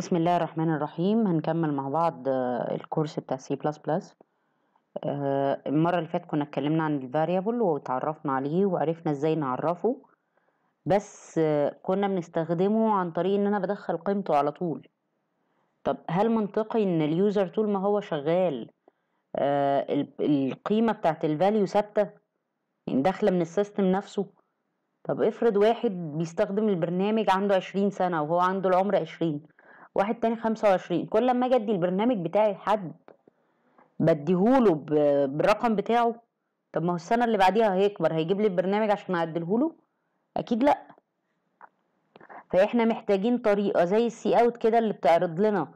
بسم الله الرحمن الرحيم هنكمل مع بعض آه، الكورس بتاع سي بلس بلس المرة اللي فاتت كنا اتكلمنا عن الفاريبل وتعرفنا عليه وعرفنا ازاي نعرفه بس آه، كنا بنستخدمه عن طريق ان انا بدخل قيمته على طول طب هل منطقي ان اليوزر طول ما هو شغال آه، القيمة بتاعت الفاليو ثابتة يعني داخلة من السيستم نفسه طب افرض واحد بيستخدم البرنامج عنده عشرين سنة وهو عنده العمر عشرين واحد تاني خمسة وعشرين كل لما اجي ادي البرنامج بتاعي لحد بديهوله بالرقم بتاعه طب ما هو السنة اللي بعديها هيكبر هيجيب لي البرنامج عشان اعدلهوله اكيد لا فاحنا محتاجين طريقة زي السي اوت كده اللي بتعرض لنا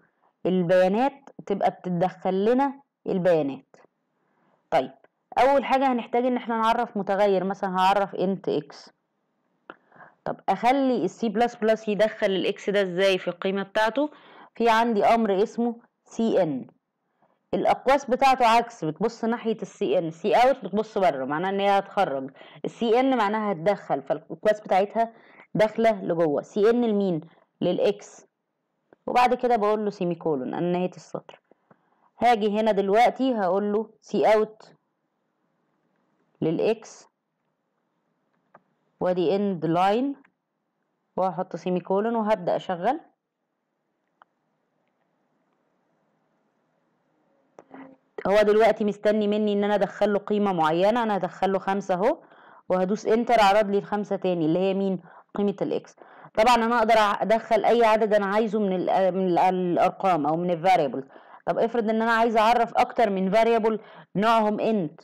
البيانات تبقى بتدخل لنا البيانات طيب اول حاجة هنحتاج ان احنا نعرف متغير مثلا هعرف انت اكس طب اخلي السي بلس بلس يدخل الاكس ده ازاي في القيمه بتاعته في عندي امر اسمه سي ان الاقواس بتاعته عكس بتبص ناحيه السي ان سي اوت بتبص بره معناها ان هي هتخرج السي ان معناها هتدخل فالاقواس بتاعتها داخله لجوه سي ان لمين للاكس وبعد كده بقول له سيمي كولون انا نهايه السطر هاجي هنا دلوقتي هقول له سي اوت للاكس وادي اند لاين وهحط سيمي كولون وهبدأ اشغل هو دلوقتي مستني مني ان انا ادخل له قيمه معينه انا هدخل له خمسة اهو وهدوس انتر عرض لي الخمسة تاني اللي هي مين قيمه الاكس طبعا انا اقدر ادخل اي عدد انا عايزه من الارقام او من الفاريبل طب افرض ان انا عايزه اعرف اكتر من فاريبل نوعهم انت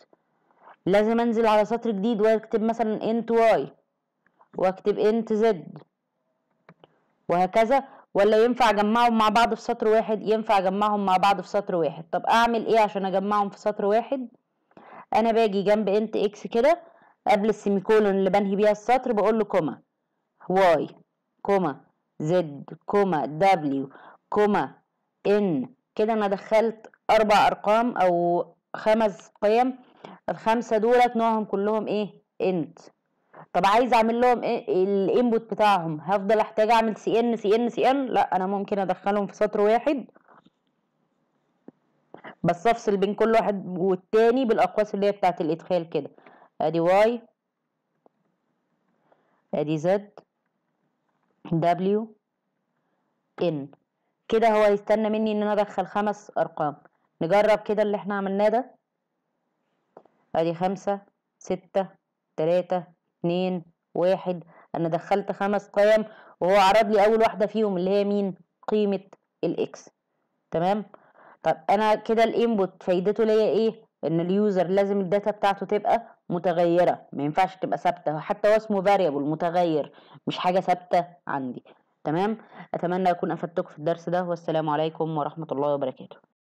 لازم انزل على سطر جديد واكتب مثلا انت واي واكتب انت زد وهكذا ولا ينفع اجمعهم مع بعض في سطر واحد ينفع اجمعهم مع بعض في سطر واحد طب اعمل ايه عشان اجمعهم في سطر واحد انا باجي جنب انت اكس كده قبل السيمي كولون اللي بنهي بيها السطر بقول له كوما واي كوما زد كوما دبليو كوما ان كده انا دخلت اربع ارقام او خمس قيم الخمسه دولت نوعهم كلهم ايه انت طب عايز اعمل لهم ايه الانبوت بتاعهم هفضل احتاج اعمل سي ان سي ان سي ان لا انا ممكن ادخلهم في سطر واحد بس افصل بين كل واحد والتاني بالاقواس اللي هي بتاعه الادخال كده ادي واي ادي زد دبليو ان كده هو يستنى مني ان انا ادخل خمس ارقام نجرب كده اللي احنا عملناه ده ادي خمسة ستة تلاتة اتنين واحد انا دخلت خمس قيم وهو عرض لي اول واحده فيهم اللي هي مين قيمه الاكس تمام طب انا كده الانبوت فايدته ليا ايه ان اليوزر لازم الداتا بتاعته تبقى متغيره ما ينفعش تبقى ثابته حتى هو اسمه فاريبل متغير مش حاجه ثابته عندي تمام اتمنى اكون افدتكم في الدرس ده والسلام عليكم ورحمه الله وبركاته